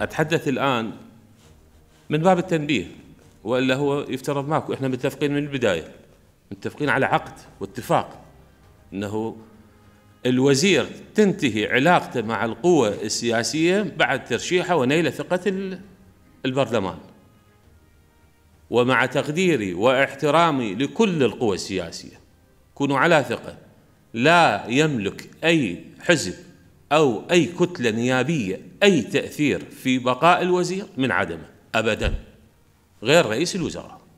أتحدث الآن من باب التنبيه وإلا هو يفترض ماكو إحنا متفقين من البداية متفقين على عقد واتفاق أنه الوزير تنتهي علاقته مع القوة السياسية بعد ترشيحه ونيل ثقة البرلمان ومع تقديري واحترامي لكل القوى السياسية كونوا على ثقة لا يملك أي حزب أو أي كتلة نيابية أي تأثير في بقاء الوزير من عدمه أبدا غير رئيس الوزراء